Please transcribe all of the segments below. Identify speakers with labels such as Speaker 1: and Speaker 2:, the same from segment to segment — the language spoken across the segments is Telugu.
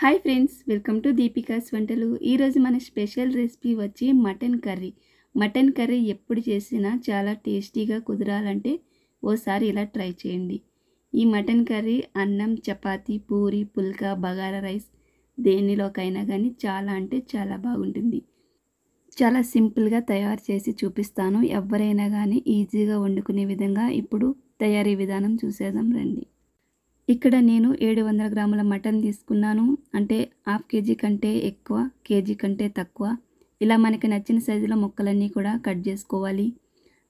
Speaker 1: hi friends welcome to Deepika's వంటలు ఈరోజు మన స్పెషల్ రెసిపీ వచ్చి మటన్ కర్రీ మటన్ కర్రీ ఎప్పుడు చేసినా చాలా టేస్టీగా కుదరాలంటే ఓసారి ఇలా ట్రై చేయండి ఈ మటన్ కర్రీ అన్నం చపాతి పూరి పుల్కా బగారా రైస్ దేనిలోకైనా కానీ చాలా అంటే చాలా బాగుంటుంది చాలా సింపుల్గా తయారు చేసి చూపిస్తాను ఎవరైనా కానీ ఈజీగా వండుకునే విధంగా ఇప్పుడు తయారీ విధానం చూసేదాం రండి ఇక్కడ నేను ఏడు వందల గ్రాముల మటన్ తీసుకున్నాను అంటే హాఫ్ కేజీ కంటే ఎక్కువ కేజీ కంటే తక్కువ ఇలా మనకి నచ్చిన సైజులో ముక్కలన్నీ కూడా కట్ చేసుకోవాలి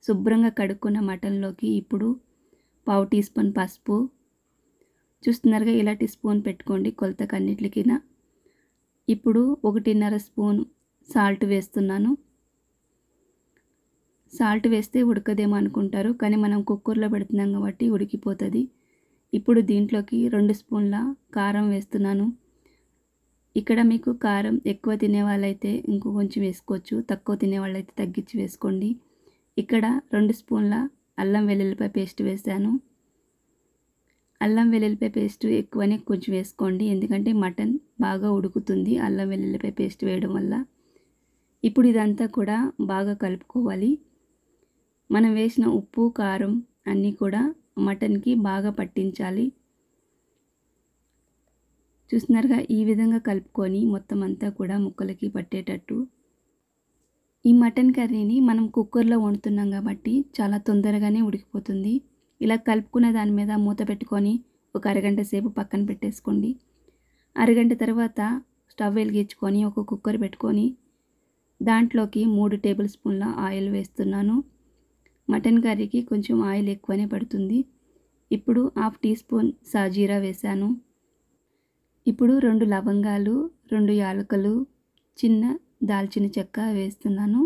Speaker 1: శుభ్రంగా కడుక్కున్న మటన్లోకి ఇప్పుడు పావు టీ స్పూన్ పసుపు చూస్తున్నారుగా ఇలా టీ స్పూన్ పెట్టుకోండి కొలతకు అన్నిటికీ ఇప్పుడు ఒకటిన్నర స్పూన్ సాల్ట్ వేస్తున్నాను సాల్ట్ వేస్తే ఉడకదేమో అనుకుంటారు కానీ మనం కుక్కర్లో పెడుతున్నాం కాబట్టి ఉడికిపోతుంది ఇప్పుడు దీంట్లోకి రెండు స్పూన్ల కారం వేస్తున్నాను ఇక్కడ మీకు కారం ఎక్కువ తినే ఇంకో కొంచెం వేసుకోవచ్చు తక్కువ తినే తగ్గించి వేసుకోండి ఇక్కడ రెండు స్పూన్ల అల్లం వెల్లుల్లిపాయ పేస్ట్ వేశాను అల్లం వెల్లుల్లిపాయ పేస్ట్ ఎక్కువనే కొంచెం వేసుకోండి ఎందుకంటే మటన్ బాగా ఉడుకుతుంది అల్లం వెల్లుల్లిపాయ పేస్ట్ వేయడం వల్ల ఇప్పుడు ఇదంతా కూడా బాగా కలుపుకోవాలి మనం వేసిన ఉప్పు కారం అన్నీ కూడా మటన్కి బాగా పట్టించాలి చూస్తున్నారుగా ఈ విధంగా కలుపుకొని మొత్తం అంతా కూడా ముక్కలకి పట్టేటట్టు ఈ మటన్ కర్రీని మనం కుక్కర్లో వండుతున్నాం కాబట్టి చాలా తొందరగానే ఉడికిపోతుంది ఇలా కలుపుకున్న దాని మీద మూత పెట్టుకొని ఒక అరగంట సేపు పక్కన పెట్టేసుకోండి అరగంట తర్వాత స్టవ్ వెలిగించుకొని ఒక కుక్కర్ పెట్టుకొని దాంట్లోకి మూడు టేబుల్ స్పూన్ల ఆయిల్ వేస్తున్నాను మటన్ కర్రీకి కొంచెం ఆయిల్ ఎక్కువనే పడుతుంది ఇప్పుడు హాఫ్ టీ స్పూన్ సాజీరా వేశాను ఇప్పుడు రెండు లవంగాలు రెండు యాలకలు చిన్న దాల్చిన చెక్క వేస్తున్నాను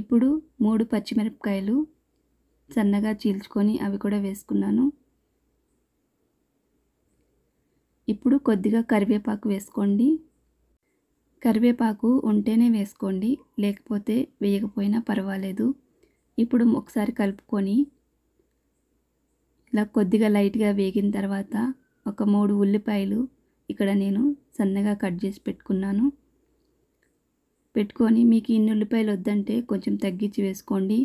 Speaker 1: ఇప్పుడు మూడు పచ్చిమిరపకాయలు సన్నగా చీల్చుకొని అవి కూడా వేసుకున్నాను ఇప్పుడు కొద్దిగా కరివేపాకు వేసుకోండి కరివేపాకు ఉంటేనే వేసుకోండి లేకపోతే వేయకపోయినా పర్వాలేదు ఇప్పుడు ఒకసారి కలుపుకొని ఇలా కొద్దిగా లైట్గా వేగిన తర్వాత ఒక మూడు ఉల్లిపాయలు ఇక్కడ నేను సన్నగా కట్ చేసి పెట్టుకున్నాను పెట్టుకొని మీకు ఇన్ని ఉల్లిపాయలు వద్దంటే కొంచెం తగ్గించి వేసుకోండి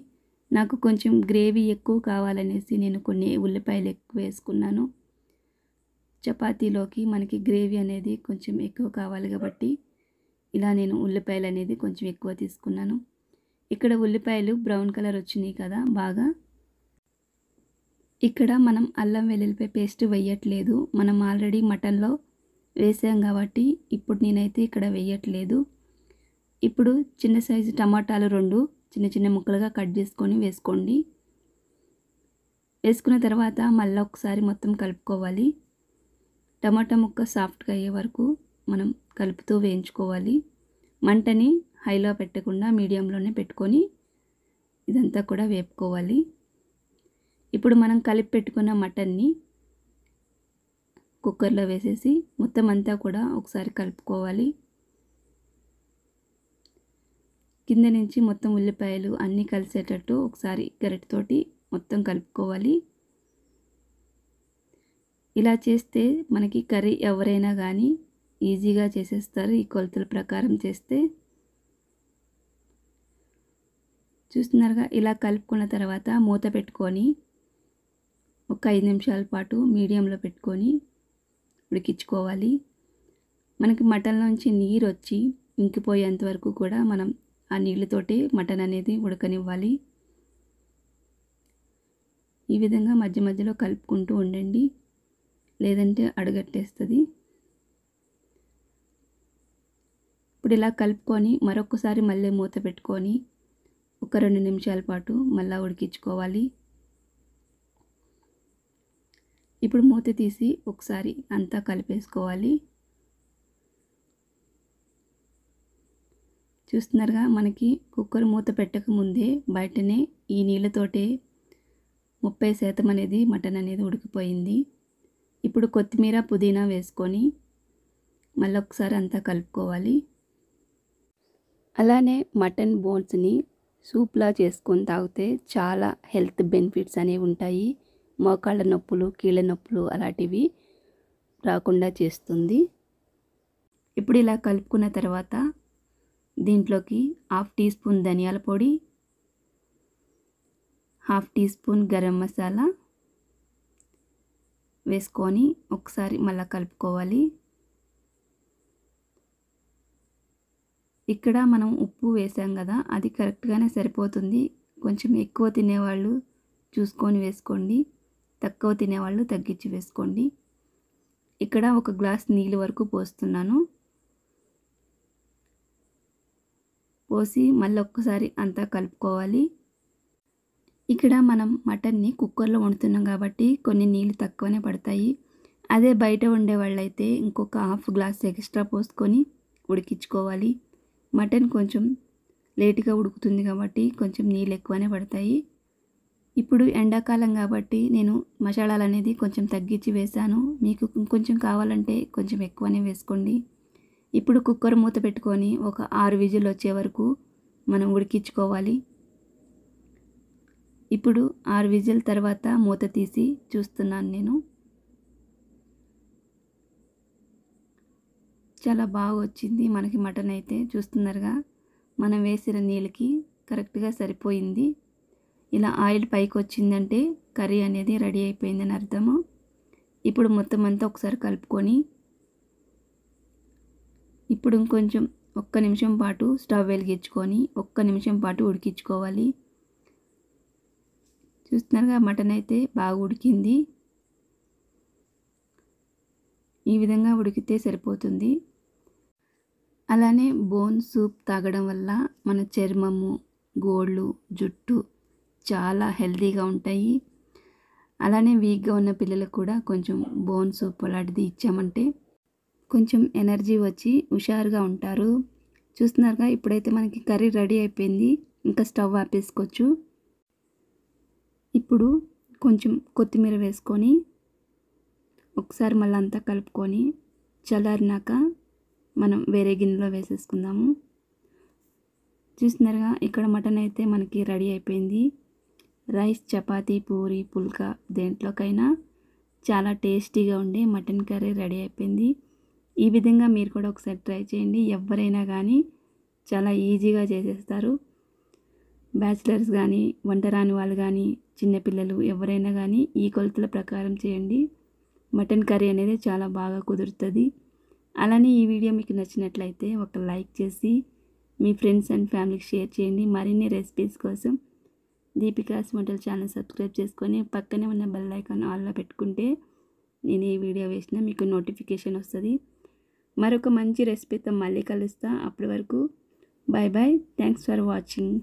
Speaker 1: నాకు కొంచెం గ్రేవీ ఎక్కువ కావాలనేసి నేను కొన్ని ఉల్లిపాయలు ఎక్కువ వేసుకున్నాను చపాతీలోకి మనకి గ్రేవీ అనేది కొంచెం ఎక్కువ కావాలి కాబట్టి ఇలా నేను ఉల్లిపాయలు అనేది కొంచెం ఎక్కువ తీసుకున్నాను ఇక్కడ ఉల్లిపాయలు బ్రౌన్ కలర్ వచ్చినాయి కదా బాగా ఇక్కడ మనం అల్లం వెల్లుల్లిపాయ పేస్ట్ వేయట్లేదు మనం ఆల్రెడీ మటన్లో వేసాం కాబట్టి ఇప్పుడు నేనైతే ఇక్కడ వేయట్లేదు ఇప్పుడు చిన్న సైజు టమాటాలు రెండు చిన్న చిన్న ముక్కలుగా కట్ చేసుకొని వేసుకోండి వేసుకున్న తర్వాత మళ్ళీ ఒకసారి మొత్తం కలుపుకోవాలి టమాటా ముక్క సాఫ్ట్గా అయ్యే వరకు మనం కలుపుతూ వేయించుకోవాలి మంటని హైలో పెట్టకుండా మీడియంలోనే పెట్టుకొని ఇదంతా కూడా వేపుకోవాలి ఇప్పుడు మనం కలిపి పెట్టుకున్న మటన్ని కుక్కర్లో వేసేసి మొత్తం అంతా కూడా ఒకసారి కలుపుకోవాలి కింద నుంచి మొత్తం ఉల్లిపాయలు అన్నీ కలిసేటట్టు ఒకసారి గరిటతోటి మొత్తం కలుపుకోవాలి ఇలా చేస్తే మనకి కర్రీ ఎవరైనా కానీ ఈజీగా చేసేస్తారు ఈ కొలతల ప్రకారం చేస్తే చూస్తున్నారుగా ఇలా కలుపుకున్న తర్వాత మూత పెట్టుకొని ఒక ఐదు నిమిషాల పాటు మీడియంలో పెట్టుకొని ఉడికించుకోవాలి మనకి మటన్లోంచి నీరు వచ్చి ఇంకిపోయేంత వరకు కూడా మనం ఆ నీళ్ళతోటి మటన్ అనేది ఉడకనివ్వాలి ఈ విధంగా మధ్య మధ్యలో కలుపుకుంటూ ఉండండి లేదంటే అడగట్టేస్తుంది ఇప్పుడు ఇలా కలుపుకొని మరొకసారి మళ్ళీ మూత పెట్టుకొని ఒక రెండు నిమిషాల పాటు మళ్ళీ ఉడికించుకోవాలి ఇప్పుడు మూత తీసి ఒకసారి అంతా కలిపేసుకోవాలి చూస్తున్నారుగా మనకి కుక్కర్ మూత పెట్టకముందే బయటనే ఈ నీళ్ళతోటే ముప్పై శాతం అనేది మటన్ అనేది ఉడికిపోయింది ఇప్పుడు కొత్తిమీర పుదీనా వేసుకొని మళ్ళీ ఒకసారి అంతా కలుపుకోవాలి అలానే మటన్ బోన్స్ని సూప్లా చేసుకొని తాగితే చాలా హెల్త్ బెనిఫిట్స్ అనేవి ఉంటాయి మోకాళ్ళ నొప్పులు కీళ్ళ నొప్పులు అలాంటివి రాకుండా చేస్తుంది ఇప్పుడు ఇలా కలుపుకున్న తర్వాత దీంట్లోకి హాఫ్ టీ స్పూన్ ధనియాల పొడి half teaspoon garam masala వేసుకొని ఒకసారి మళ్ళీ కలుపుకోవాలి ఇక్కడ మనం ఉప్పు వేసాం కదా అది కరెక్ట్గానే సరిపోతుంది కొంచెం ఎక్కువ తినేవాళ్ళు చూసుకొని వేసుకోండి తక్కువ తినేవాళ్ళు తగ్గించి వేసుకోండి ఇక్కడ ఒక గ్లాస్ నీళ్ళు వరకు పోస్తున్నాను పోసి మళ్ళీ ఒక్కసారి అంతా కలుపుకోవాలి ఇక్కడ మనం మటన్ని కుక్కర్లో వండుతున్నాం కాబట్టి కొన్ని నీళ్ళు తక్కువనే పడతాయి అదే బయట వండే వాళ్ళైతే ఇంకొక హాఫ్ గ్లాస్ ఎక్స్ట్రా పోసుకొని ఉడికించుకోవాలి మటన్ కొంచెం లేటుగా ఉడుకుతుంది కాబట్టి కొంచెం నీళ్ళు ఎక్కువనే పడతాయి ఇప్పుడు ఎండాకాలం కాబట్టి నేను మసాలాలు అనేది కొంచెం తగ్గించి వేశాను మీకు కొంచెం కావాలంటే కొంచెం ఎక్కువనే వేసుకోండి ఇప్పుడు కుక్కర్ మూత పెట్టుకొని ఒక ఆరు విజులు వచ్చే వరకు మనం ఉడికించుకోవాలి ఇప్పుడు ఆరు విజిల్ తర్వాత మూత తీసి చూస్తున్నాను నేను చాలా బాగా వచ్చింది మనకి మటన్ అయితే చూస్తున్నారుగా మనం వేసిన నీళ్ళకి కరెక్ట్గా సరిపోయింది ఇలా ఆయిల్ పైకి వచ్చిందంటే కర్రీ అనేది రెడీ అయిపోయిందని అర్థము ఇప్పుడు మొత్తం అంతా ఒకసారి కలుపుకొని ఇప్పుడు ఇంకొంచెం ఒక్క నిమిషం పాటు స్టవ్ వెలిగించుకొని ఒక్క నిమిషం పాటు ఉడికించుకోవాలి చూస్తున్నారుగా మటన్ అయితే బాగా ఉడికింది ఈ విధంగా ఉడికితే సరిపోతుంది అలానే బోన్ సూప్ తాగడం వల్ల మన చర్మము గోళ్ళు జుట్టు చాలా హెల్తీగా ఉంటాయి అలానే వీక్గా ఉన్న పిల్లలకు కూడా కొంచెం బోన్ సూప్ అలాంటిది ఇచ్చామంటే కొంచెం ఎనర్జీ వచ్చి హుషారుగా ఉంటారు చూస్తున్నారుగా ఇప్పుడైతే మనకి కర్రీ రెడీ అయిపోయింది ఇంకా స్టవ్ ఆపేసుకోవచ్చు ఇప్పుడు కొంచెం కొత్తిమీర వేసుకొని ఒకసారి మళ్ళీ అంతా కలుపుకొని చల్లారినాక మనం వేరే గిన్నెలో వేసేసుకుందాము చూస్తున్నారుగా ఇక్కడ మటన్ అయితే మనకి రెడీ అయిపోయింది రైస్ చపాతీ పూరి పుల్కా దేంట్లోకైనా చాలా టేస్టీగా ఉండే మటన్ కర్రీ రెడీ అయిపోయింది ఈ విధంగా మీరు కూడా ఒకసారి ట్రై చేయండి ఎవరైనా కానీ చాలా ఈజీగా చేసేస్తారు బ్యాచిలర్స్ కానీ వంట రాని వాళ్ళు కానీ చిన్నపిల్లలు ఎవరైనా కానీ ఈ కొలతల ప్రకారం చేయండి మటన్ కర్రీ అనేది చాలా బాగా కుదురుతుంది అలానే ఈ వీడియో మీకు నచ్చినట్లయితే ఒక లైక్ చేసి మీ ఫ్రెండ్స్ అండ్ ఫ్యామిలీకి షేర్ చేయండి మరిన్ని రెసిపీస్ కోసం దీపికాస్ వంటల ఛానల్ సబ్స్క్రైబ్ చేసుకొని పక్కనే ఉన్న బెల్ ఐకాన్ ఆల్లో పెట్టుకుంటే నేను ఈ వీడియో వేసిన మీకు నోటిఫికేషన్ వస్తుంది మరొక మంచి రెసిపీతో మళ్ళీ కలుస్తా అప్పటి వరకు bye bye thanks for watching